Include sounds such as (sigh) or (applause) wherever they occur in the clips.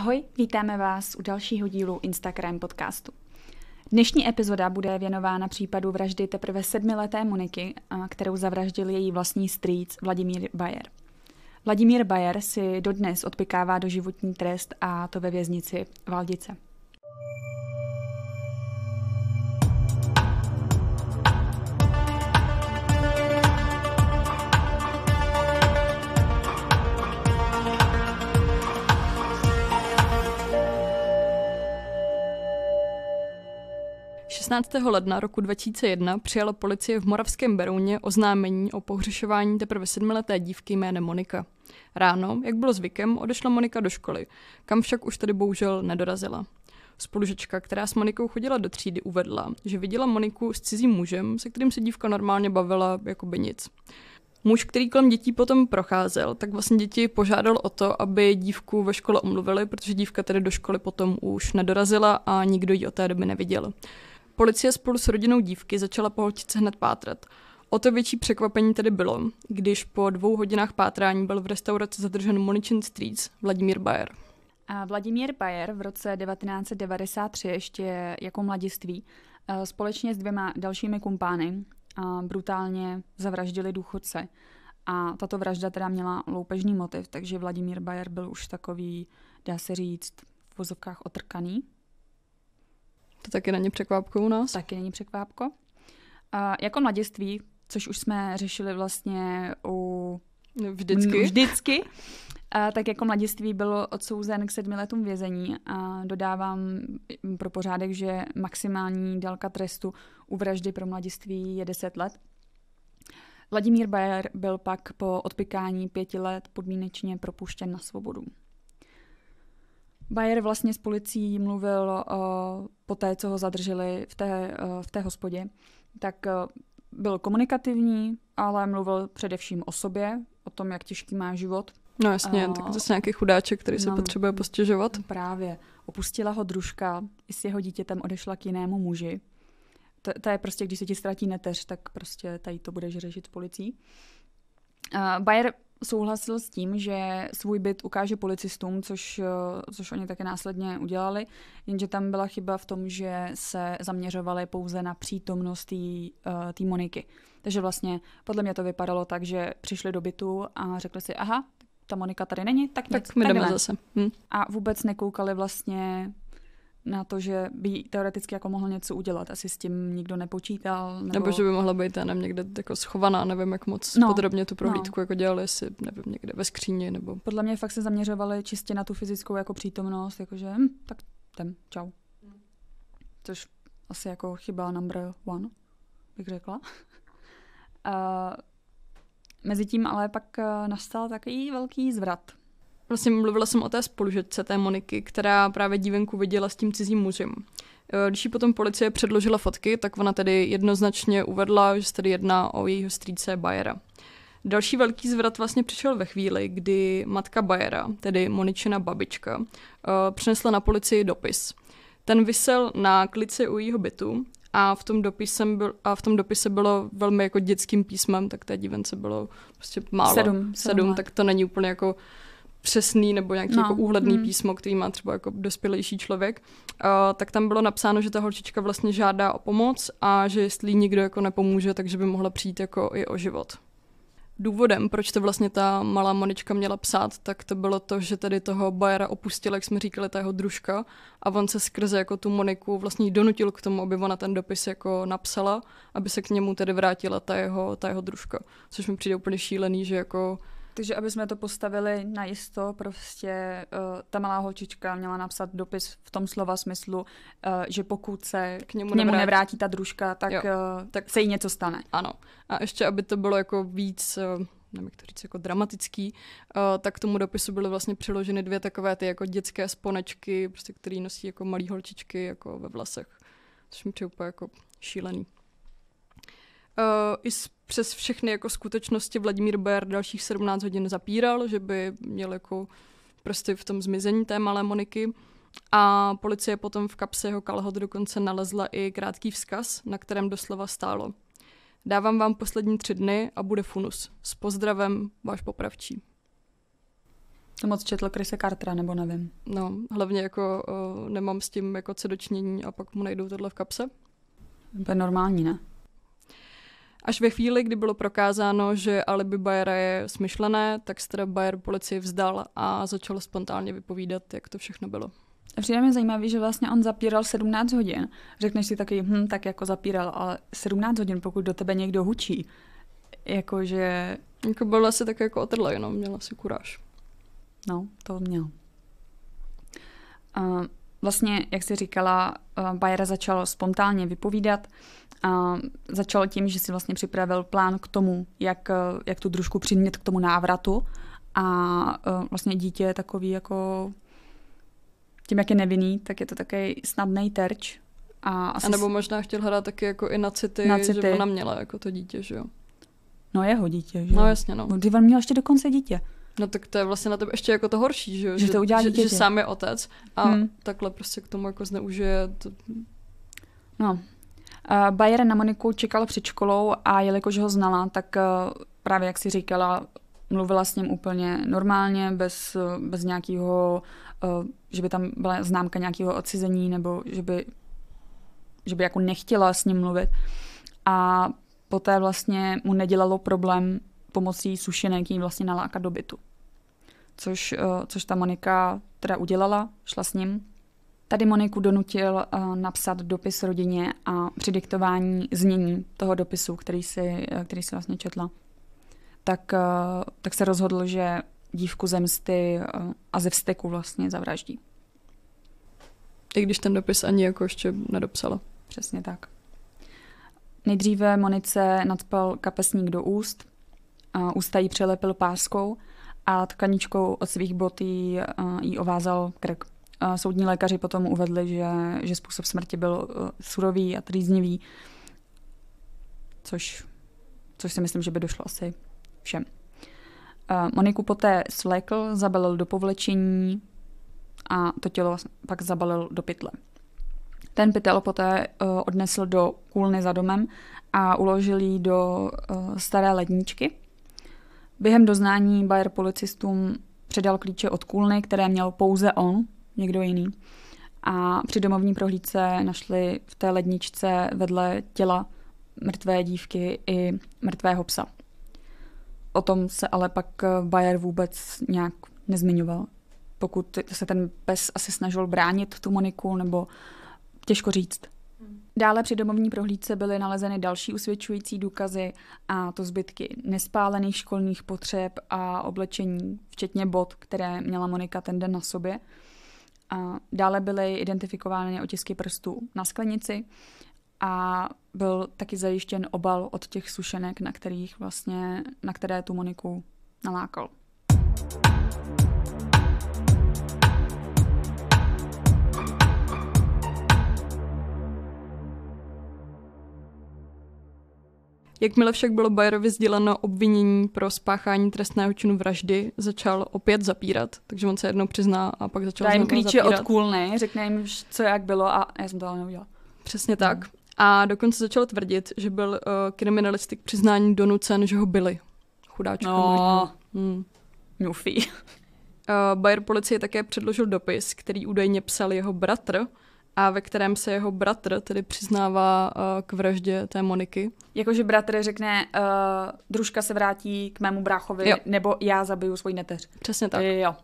Ahoj, vítáme vás u dalšího dílu Instagram podcastu. Dnešní epizoda bude věnována případu vraždy teprve sedmileté Moniky, kterou zavraždil její vlastní strýc Vladimír Bayer. Vladimír Bayer si dodnes odpykává do životní trest a to ve věznici Valdice. 16. ledna roku 2001 přijala policie v Moravském Berouně oznámení o pohřešování teprve sedmileté dívky jménem Monika. Ráno, jak bylo zvykem, odešla Monika do školy, kam však už tedy bohužel nedorazila. Spolužečka, která s Monikou chodila do třídy, uvedla, že viděla Moniku s cizím mužem, se kterým se dívka normálně bavila jako by nic. Muž, který kolem dětí potom procházel, tak vlastně děti požádal o to, aby dívku ve škole omluvili, protože dívka tedy do školy potom už nedorazila a nikdo ji od té doby neviděl. Policie spolu s rodinou dívky začala po holčice hned pátrat. O to větší překvapení tedy bylo, když po dvou hodinách pátrání byl v restauraci zadržen Monichin Streets Vladimír Bayer. A Vladimír Bayer v roce 1993 ještě jako mladiství eh, společně s dvěma dalšími kumpány eh, brutálně zavraždili důchodce. A tato vražda teda měla loupežný motiv, takže Vladimír Bayer byl už takový, dá se říct, v vozovkách otrkaný. To taky není překvápko u nás. Taky není překvápko. A jako mladiství, což už jsme řešili vlastně u... Vždycky. Vždycky. A tak jako mladiství byl odsouzen k sedmi letům vězení a dodávám pro pořádek, že maximální délka trestu u vraždy pro mladiství je deset let. Vladimír Bayer byl pak po odpykání pěti let podmínečně propuštěn na svobodu. Bayer vlastně s policií mluvil uh, po té, co ho zadrželi v té, uh, v té hospodě, tak uh, byl komunikativní, ale mluvil především o sobě, o tom, jak těžký má život. No jasně, uh, tak zase nějaký chudáček, který se no, potřebuje no, postěžovat. No, právě. Opustila ho družka, i s jeho dítětem odešla k jinému muži. To, to je prostě, když se ti ztratí neteř, tak prostě tady to budeš řešit s policií. Uh, Bayer souhlasil s tím, že svůj byt ukáže policistům, což, eh, což oni také následně udělali, jenže tam byla chyba v tom, že se zaměřovali pouze na přítomnost té eh, Moniky. Takže vlastně podle mě to vypadalo tak, že přišli do bytu a řekli si, aha, ta Monika tady není, tak, tak nic, my tak jdeme zase. Hm. A vůbec nekoukali vlastně na to, že by teoreticky jako mohl něco udělat. Asi s tím nikdo nepočítal. Nebo, nebo že by mohla být já někde jako schovaná, nevím, jak moc no, podrobně tu no. prohlídku no. jako dělali, jestli nevím, někde ve skříni. Nebo... Podle mě fakt se zaměřovali čistě na tu fyzickou jako přítomnost, jakože hm, tak ten, čau. Což asi jako chyba number one, bych řekla. (laughs) A, mezitím ale pak eh, nastal takový velký zvrat vlastně mluvila jsem o té spolužetce té Moniky, která právě dívenku viděla s tím cizím mužem. E, když jí potom policie předložila fotky, tak ona tedy jednoznačně uvedla, že se tedy jedná o jejího strýce Bayera. Další velký zvrat vlastně přišel ve chvíli, kdy matka Bayera, tedy Moničina babička, e, přinesla na policii dopis. Ten vysel na klici u jejího bytu a v tom, byl, a v tom dopise bylo velmi jako dětským písmem, tak té divence bylo prostě málo. Sedm. Sedm, sedm tak to není úplně jako přesný nebo nějaký jako no. jako úhledný hmm. písmo, který má třeba jako dospělejší člověk, uh, tak tam bylo napsáno, že ta holčička vlastně žádá o pomoc a že jestli nikdo jako nepomůže, takže by mohla přijít jako i o život. Důvodem, proč to vlastně ta malá Monička měla psát, tak to bylo to, že tedy toho Bajera opustil, jak jsme říkali, ta jeho družka a on se skrze jako tu Moniku vlastně donutil k tomu, aby ona ten dopis jako napsala, aby se k němu tedy vrátila ta jeho, ta jeho družka. Což mi přijde úplně šílený, že jako takže aby jsme to postavili na jisto, prostě uh, ta malá holčička měla napsat dopis v tom slova smyslu, uh, že pokud se k němu, k němu nevrátí. ta družka, tak, jo. uh, tak se jí něco stane. Ano. A ještě, aby to bylo jako víc... Uh, nevím, jak to říct, jako dramatický, uh, tak k tomu dopisu byly vlastně přiloženy dvě takové ty jako dětské sponečky, prostě, které nosí jako malý holčičky jako ve vlasech, což mi přijde úplně jako šílený. Uh, I s přes všechny jako skutečnosti Vladimír Bayer dalších 17 hodin zapíral, že by měl jako prostě v tom zmizení té malé Moniky. A policie potom v kapse jeho kalhot dokonce nalezla i krátký vzkaz, na kterém doslova stálo. Dávám vám poslední tři dny a bude funus. S pozdravem, váš popravčí. To moc četl Krise Cartera, nebo nevím. No, hlavně jako o, eh, nemám s tím jako co dočinění a pak mu najdou tohle v kapse. To je normální, ne? Až ve chvíli, kdy bylo prokázáno, že alibi Bayera je smyšlené, tak se teda Bayer policii vzdal a začal spontánně vypovídat, jak to všechno bylo. přijde mi zajímavý, že vlastně on zapíral 17 hodin. Řekneš si taky, hm, tak jako zapíral, ale 17 hodin, pokud do tebe někdo hučí. Jakože... Jako byl asi tak jako otrlej, no, měl asi kuráž. No, to měl. A vlastně, jak jsi říkala, eh, Bayera začal spontánně vypovídat a začal tím, že si vlastně připravil plán k tomu, jak, eh, jak tu družku přimět k tomu návratu a eh, vlastně dítě je takový jako tím, jak je nevinný, tak je to takový snadný terč. A, asi a nebo možná chtěl hrát taky jako i na city, na city. že ona měla jako to dítě, že jo? No jeho dítě, že no, jo? No jasně, no. Ty on měl ještě dokonce dítě. No tak to je vlastně na tebe ještě jako to horší, že, že, to udělá že, že, že sám je otec a hmm. takhle prostě k tomu jako zneužije. To... No. Uh, Bayer na Moniku čekal před školou a jelikož ho znala, tak uh, právě jak si říkala, mluvila s ním úplně normálně, bez, eh, bez nějakého, uh, že by tam byla známka nějakého odcizení nebo že by, že by jako nechtěla s ním mluvit. A poté vlastně mu nedělalo problém pomocí sušenek jí vlastně nalákat do bytu což, eh, což ta Monika teda udělala, šla s ním. Tady Moniku donutil eh, napsat dopis rodině a přidiktování znění toho dopisu, který si, eh, který si vlastně četla. Tak, tak se rozhodl, že dívku zemsty a ze vsteku vlastně zavraždí. I když ten dopis ani jako ještě nedopsala. Přesně tak. Nejdříve Monice nadpal kapesník do úst, ústa jí přelepil páskou – a tkaničkou od svých bot jí, eh, jí ovázal krk. Soudní lékaři potom uvedli, že, že způsob smrti byl eh, surový a trýznivý, což, což si myslím, že by došlo asi všem. Eh, Moniku poté svlékl, zabalil do povlečení a to tělo pak zabalil do pytle. Ten pytel poté odnesl do kůlny za domem a uložil ji do staré ledničky – Během doznání Bayer policistům předal klíče od kůlny, které měl pouze on, někdo jiný. A při domovní prohlídce našli v té ledničce vedle těla mrtvé dívky i mrtvého psa. O tom se ale pak Bayer vůbec nějak nezmiňoval. Pokud se ten pes asi snažil bránit tu Moniku, nebo těžko říct. Dále při domovní prohlídce byly nalezeny další usvědčující důkazy a to zbytky nespálených školních potřeb a oblečení, včetně bot, které měla Monika ten den na sobě. A dále byly identifikovány otisky prstů na sklenici a byl taky zajištěn obal od těch sušenek, na, kterých vlastně, na které tu Moniku nalákal. Jakmile však bylo Bayerovi sděleno obvinění pro spáchání trestného činu vraždy, začal opět zapírat, takže on se jednou přizná a pak začal Dá jim klíče zapírat. od kůlny, řekne jim, co jak bylo a já jsem to ale neudělal. Přesně hmm. tak. A dokonce začal tvrdit, že byl uh, kriminalistik přiznání donucen, že ho byli. Chudáčku. No. Hmm. Uh, Bayer policie také předložil dopis, který údajně psal jeho bratr, a ve kterém se jeho bratr tedy přiznává uh, k vraždě té Moniky. Jakože bratr řekne, uh, družka se vrátí k mému bráchovi, jo. nebo já zabiju svůj neteř. Přesně tak. Eh, jo.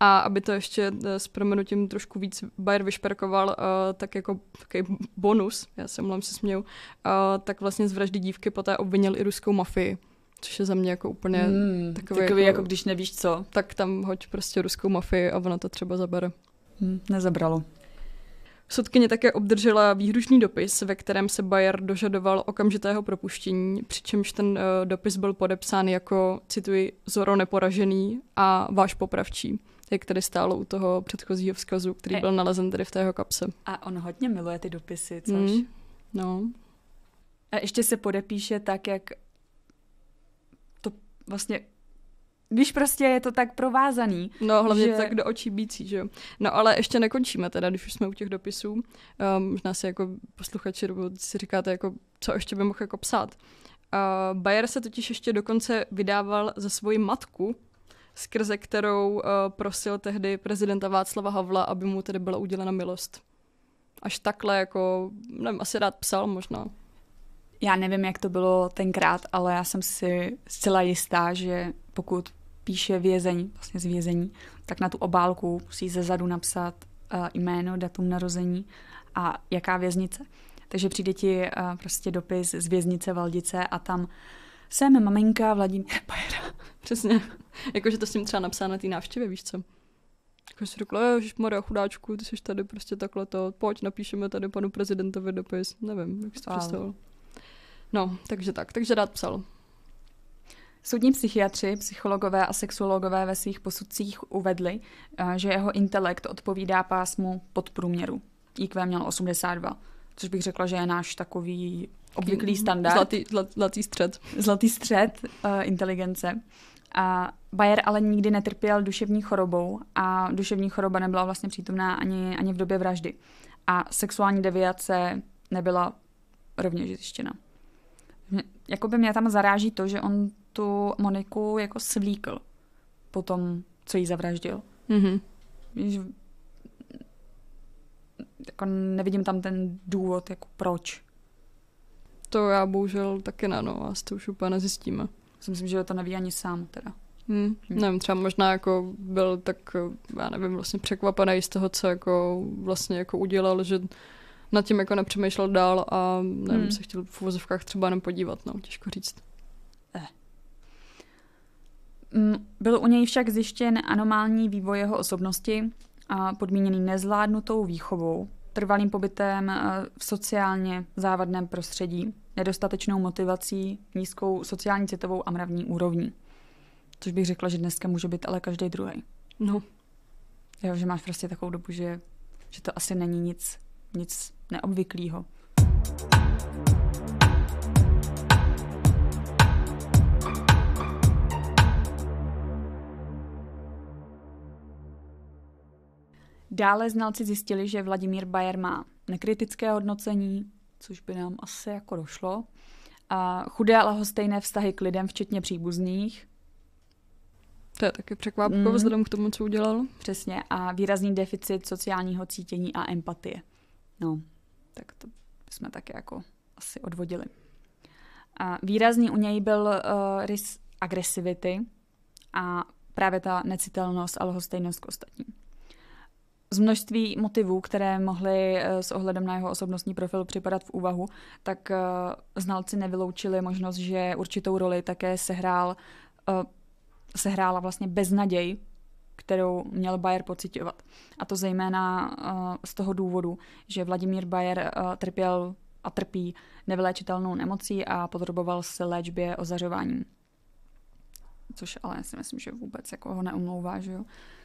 A aby to ještě s proměnutím trošku víc Bayer vyšperkoval, tak jako takový bonus, já se mluvím se směju, tak vlastně z vraždy dívky poté obvinil i ruskou mafii. Což je za mě jako úplně hmm, takový, takový jako, jako když nevíš co. Tak tam hoď prostě ruskou mafii a ona to třeba zabere. Hmm, nezabralo sotkyně také obdržela výhrušný dopis, ve kterém se Bayer dožadoval okamžitého propuštění, přičemž ten uh, dopis byl podepsán jako, cituji, Zoro neporažený a váš popravčí jak tady stálo u toho předchozího vzkazu, který eh. byl nalezen tady v tého kapse. A on hodně miluje ty dopisy, což? Mm, no. A ještě se podepíše tak, jak to vlastně Víš, prostě je to tak provázaný. No, hlavně že... tak do očí bící, že jo. No, ale ještě nekončíme teda, když už jsme u těch dopisů. Um, možná si jako posluchači, nebo si říkáte, jako, co ještě by mohl jako psát. Uh, Bayer se totiž ještě dokonce vydával za svoji matku, skrze kterou uh, prosil tehdy prezidenta Václava Havla, aby mu tedy byla udělena milost. Až takhle, jako, nevím, asi rád psal možná. Já nevím, jak to bylo tenkrát, ale já jsem si zcela jistá, že pokud píše vězeň, vlastně z vězení, tak na tu obálku musí ze zadu napsat uh, jméno, datum narození a jaká věznice. Takže přijde ti uh, prostě dopis z věznice Valdice a tam jsem maminka Vladimíra (laughs) Pajera. Přesně. Jakože to s tím třeba napsáno na té návštěvě, víš co? Jako si řekla, ježiš mora chudáčku, ty jsi tady prostě takhle to, pojď, napíšeme tady panu prezidentovi dopis. Nevím, jak jsi to No, takže tak, takže rád psal. Soudní psychiatři, psychologové a sexuologové ve svých posudcích uvedli, eh, že jeho intelekt odpovídá pásmu podprůměru. IQ měl 82, což bych řekla, že je náš takový obvyklý mhm. standard. Zlatý, zlatý střed. Zlatý střed uh, inteligence. A Bayer ale nikdy netrpěl duševní chorobou a duševní choroba nebyla vlastně přítomná ani, ani v době vraždy. A sexuální deviace nebyla rovněž zjištěna. Jakoby mě tam zaráží to, že on tu Moniku jako svlíkl po tom, co jí zavraždil. Mm-hmm. Víš, jako nevidím tam ten důvod, jako proč. To já bohužel taky na no, a to už úplně nezjistíme. Já myslím, že to neví ani sám teda. Hmm. hmm. Nevím, třeba možná jako byl tak, já nevím, vlastně překvapený z toho, co jako vlastně jako udělal, že nad tím jako nepřemýšlel dál a nevím, hmm. se chtěl v uvozovkách třeba jenom podívat, no, těžko říct. Mm, byl u něj však zjištěn anomální vývoj jeho osobnosti, a podmíněný nezvládnutou výchovou, trvalým pobytem eh, v sociálně závadném prostředí, nedostatečnou motivací, nízkou sociální citovou a mravní úrovní. Což bych řekla, že dneska může být ale každý druhý. No. Jo, že máš prostě takovou dobu, že, že to asi není nic, nic neobvyklého. Dále znalci zjistili, že Vladimír Bayer má nekritické hodnocení, což by nám asi jako došlo, a chudé a lhostejné vztahy k lidem, včetně příbuzných. To je taky překvapivé mm. vzhledem k tomu, co udělal. Přesně. A výrazný deficit sociálního cítění a empatie. No, tak to jsme taky jako asi odvodili. A výrazný u něj byl uh, rys agresivity a právě ta necitelnost a lhostejnost k ostatním. Z množství motivů, které mohly eh, s ohledem na jeho osobnostní profil připadat v úvahu, tak eh, znalci nevyloučili možnost, že určitou roli také sehrál, eh, sehrála vlastně beznaděj, kterou měl Bayer pocitovat. A to zejména z toho důvodu, že Vladimír Bayer trpěl a trpí nevyléčitelnou nemocí a podroboval se léčbě ozařováním. Což ale já si myslím, že vůbec jako ho neumlouvá, že jo?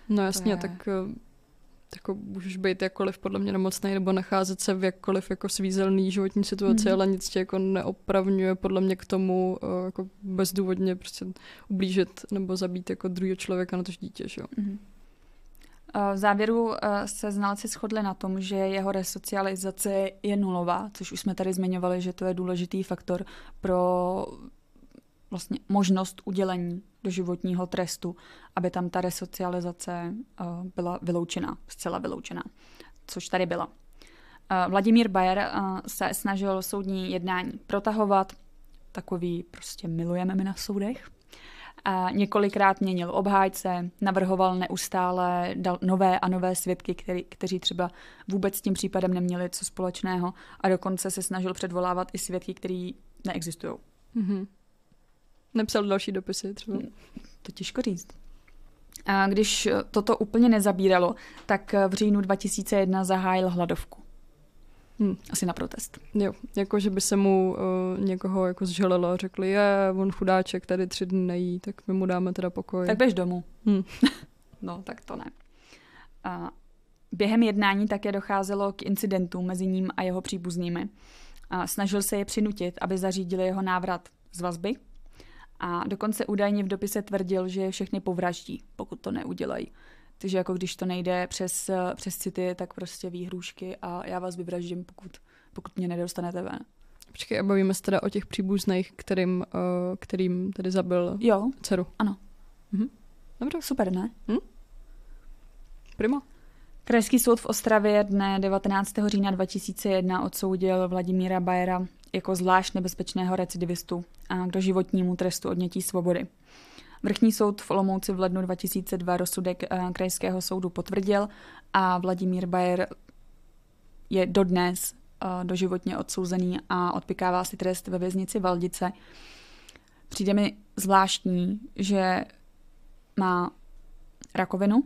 No jasně, je... tak jako můžeš být jakkoliv podle mě nemocný nebo nacházet se v jakkoliv jako svízelný životní situaci, mm-hmm. ale nic tě jako neopravňuje podle mě k tomu eh, jako bezdůvodně prostě ublížit nebo zabít jako druhého člověka na tož dítě, že jo. Mm-hmm. V závěru eh, se znalci shodli na tom, že jeho resocializace je nulová, což už jsme tady zmiňovali, že to je důležitý faktor pro vlastně možnost udělení doživotního trestu, aby tam ta resocializace eh, byla vyloučena, zcela vyloučena, což tady byla. Eh, Vladimír Bayer eh, se snažil soudní jednání protahovat, takový prostě milujeme my na soudech. A několikrát měnil obhájce, navrhoval neustále dal nové a nové svědky, který, kteří třeba vůbec s tím případem neměli co společného a dokonce se snažil předvolávat i svědky, který neexistují. Mm-hmm. Nepsal další dopisy třeba. Hmm. To těžko říct. A když eh, toto úplně nezabíralo, tak eh, v říjnu 2001 zahájil hladovku. Hmm. Asi na protest. Jo, jako že by se mu uh, někoho jako zželelo a řekli, je, on chudáček tady tři dny nejí, tak my mu dáme teda pokoj. Tak běž domů. Hmm. (laughs) no, tak to ne. A během jednání také docházelo k incidentu mezi ním a jeho příbuznými. A snažil se je přinutit, aby zařídili jeho návrat z vazby, a dokonce údajně v dopise tvrdil, že všechny povraždí, pokud to neudělají. Takže jako když to nejde přes, přes city, tak prostě výhrušky a já vás vyvraždím, pokud, pokud mě nedostanete ven. Počkej, a bavíme se teda o těch příbuzných, kterým, eh, kterým tedy zabil jo. dceru. Ano. Mhm. Dobře. Super, ne? Hm? Prima. Krajský soud v Ostravě dne 19. října 2001 odsoudil Vladimíra Bajera jako zvlášť nebezpečného recidivistu a k doživotnímu trestu odnětí svobody. Vrchní soud v Olomouci v lednu 2002 rozsudek eh, krajského soudu potvrdil a Vladimír Bayer je dodnes eh, doživotně odsouzený a odpikává si trest ve věznici Valdice. Přijde mi zvláštní, že má rakovinu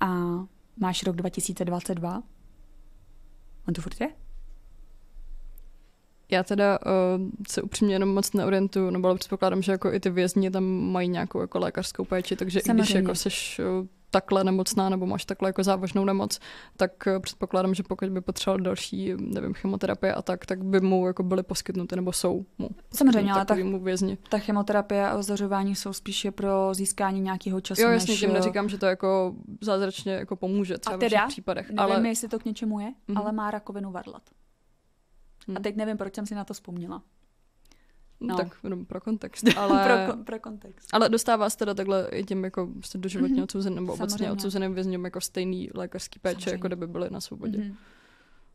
a máš rok 2022. On to furt je? Já teda uh, se upřímně jenom moc neorientuju, no ale předpokládám, že jako i ty vězni tam mají nějakou jako lékařskou péči, takže Samozřejmě. i když jako seš uh, takhle nemocná nebo máš takhle jako závažnou nemoc, tak eh, předpokládám, že pokud by potřeboval další, nevím, chemoterapie a tak, tak by mu jako byly poskytnuty nebo jsou mu. Samozřejmě, ale ta, vězni. ta chemoterapie a ozařování jsou spíše pro získání nějakého času. Jo, jasně, než... tím neříkám, že to jako zázračně jako pomůže třeba a teda, v případech. Nevím, ale... jestli to k něčemu je, mm-hmm. ale má rakovinu varlat. Hmm. A hm. teď nevím, proč jsem si na to vzpomněla. No. no. Tak jenom pro kontext. (laughs) Ale, pro, pro kontext. Ale dostává se teda takhle i těm jako prostě doživotně mhm. odsouzeným nebo Samozřejmě. obecně odsouzeným vězňům jako stejný lékařský péče, jako Samozřejmě. jako kdyby byli na svobodě. Mm-hmm.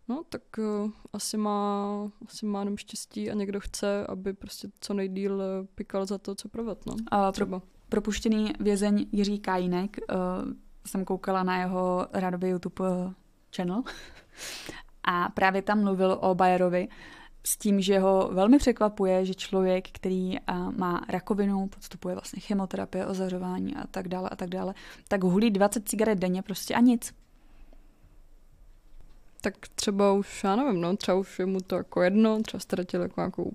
No, tak uh, asi má, asi má jenom štěstí a někdo chce, aby prostě co nejdíl eh, pikal za to, co proved, no. A Třeba. Pro, propuštěný vězeň Jiří Kajínek, uh, jsem koukala na jeho radový YouTube channel a právě tam mluvil o Bayerovi s tím, že ho velmi překvapuje, že člověk, který eh, má rakovinu, podstupuje vlastně chemoterapie, ozařování a tak dále a tak dále, tak hulí 20 cigaret denně prostě a nic. Tak třeba už, já nevím, no, třeba už je mu to jako jedno, třeba ztratil jako nějakou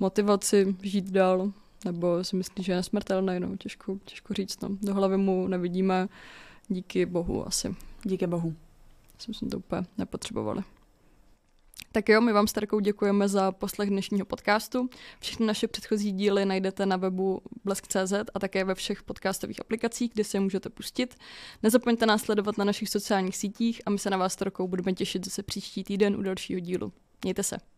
motivaci žít dál, nebo si myslí, že je nesmrtelný, no, těžko, těžko říct, no. Do hlavy mu nevidíme, díky bohu asi. Díky bohu. Jsem jsme to úplně nepotřebovala. Tak jo, my vám s Terkou děkujeme za poslech dnešního podcastu. Všechny naše předchozí díly najdete na webu blesk.cz a také ve všech podcastových aplikacích, kde se je můžete pustit. Nezapomeňte nás sledovat na našich sociálních sítích a my se na vás s Terkou budeme těšit zase příští týden u dalšího dílu. Mějte se.